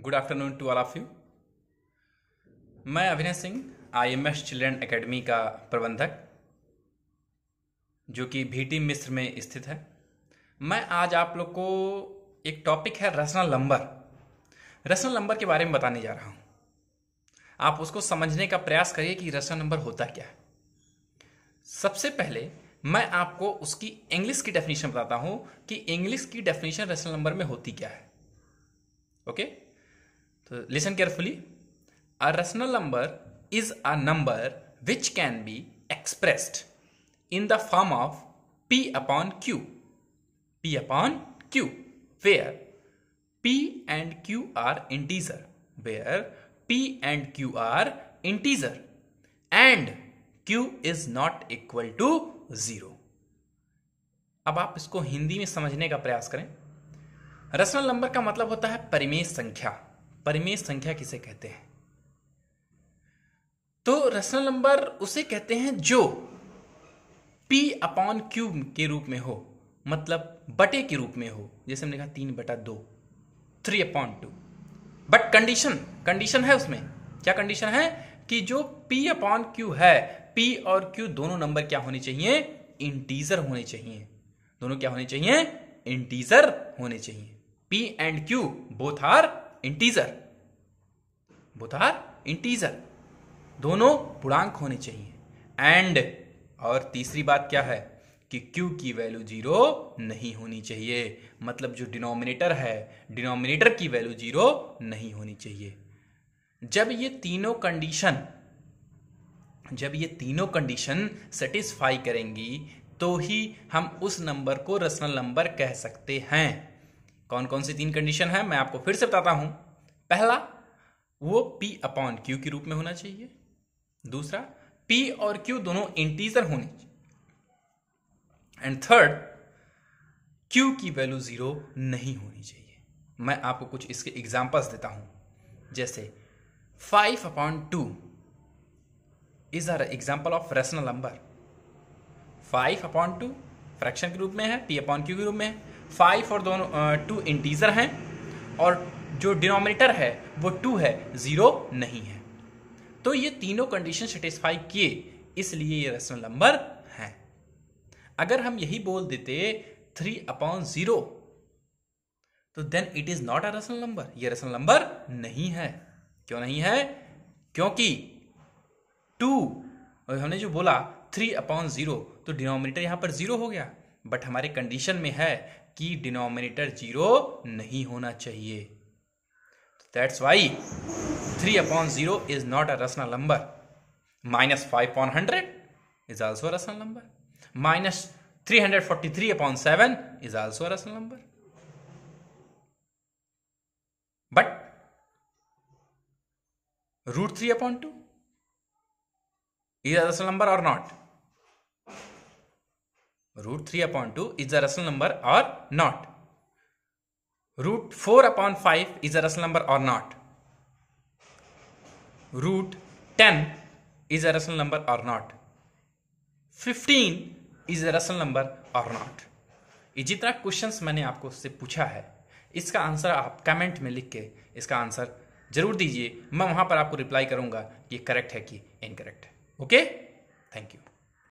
Good afternoon to all of you मैं Abhinay Singh I am S children academy का प्रबंधक जो कि भीटी मिस्र में स्थित है मैं आज आप लोग को एक टॉपिक है रसनल नंबर रसनल नंबर के बारे में बताने जा रहा हूं आप उसको समझने का प्रयास करिए कि रसनल नंबर होता क्या है सबसे पहले मैं आपको उसकी इंग्लिश की डेफिनेशन बताता हूं कि इंग्लिश की डेफिनेशन रसनल नंबर में होती क्या है ओके okay? तो listen carefully a rational number is a number which can be expressed in the form of P upon Q P upon Q where P and Q are integer where P and Q are integer and q is not equal to zero अब आप इसको हिंदी में समझने का प्रयास करें रसनल number का मतलब होता है परिमेय संख्या परिमेय संख्या किसे कहते हैं तो रसनल नंबर उसे कहते हैं जो पी अपॉन क्यू के रूप में हो मतलब बटे के रूप में हो जैसे हमने कहा तीन बटा दो three upon two but condition condition है उसमें क्या कंडीशन है कि जो पी अपॉन क्यू है पी और क्यू दोनों नंबर क्या होने चाहिए इंटीजर होने चाहिए दोनों क्या होने चाहिए इंटीजर होने चाहिए P and Q both are integer बुधार इंटीजर दोनों पूर्णांक होने चाहिए एंड और तीसरी बात क्या है कि q की वैल्यू जीरो नहीं होनी चाहिए मतलब जो डिनोमिनेटर है डिनोमिनेटर की वैल्यू जीरो नहीं होनी चाहिए जब ये तीनों कंडीशन जब ये तीनों कंडीशन सेटिस्फाई करेंगी तो ही हम उस नंबर को रसनल नंबर कह सकते हैं कौन कौन सी तीन कंडीशन है मैं आपको फिर से बताता हूं पहला वो पी अपॉन क्यू के रूप में होना चाहिए दूसरा पी और क्यू दोनों इंटीजर होने चाहिए एंड थर्ड क्यू की वैल्यू ज़ीरो नहीं होनी चाहिए मैं आपको कुछ इसके एग्जाम्पल्स देता हूं जैसे five upon two is are example of rational number five upon two fraction के रूप में है पी अपॉन क्यू के रूप में है फाइव और दोनों टू इंटीज़र हैं और जो डिनोमिनेटर है वो टू है ज़ीरो नहीं है तो ये तीनों कंडीशन सेटिस्फाई किए इसलिए ये रेशनल नंबर है अगर हम यही बोल देते थ्री अपॉन ज़ीरो तो then it is not a rational number ये रेशनल नंबर नहीं है क्यों नहीं है क्योंकि टू हमने जो बोला थ्री अपॉन ज़ीरो तो डिनोमिनेटर यहां पर ज़ीरो हो गया बट हमारे कंडीशन में है कि डिनोमिनेटर जीरो नहीं होना चाहिए that's why three upon zero is not a rational number minus five upon hundred is also rational number minus three hundred forty three upon seven is also rational number but root three upon two is a rational number or not root 3 upon 2 is a rational number or not root 4 upon 5 is a rational number or not root 10 is a rational number or not 15 is rational number or not ये जितना questions मैंने आपको उससे पूछा है इसका answer आप comment में लिख के इसका आंसर जरूर दीजिए मैं वहां पर आपको रिप्लाई करूंगा कि करेक्ट है कि इनकरेक्ट है ओके थैंक यू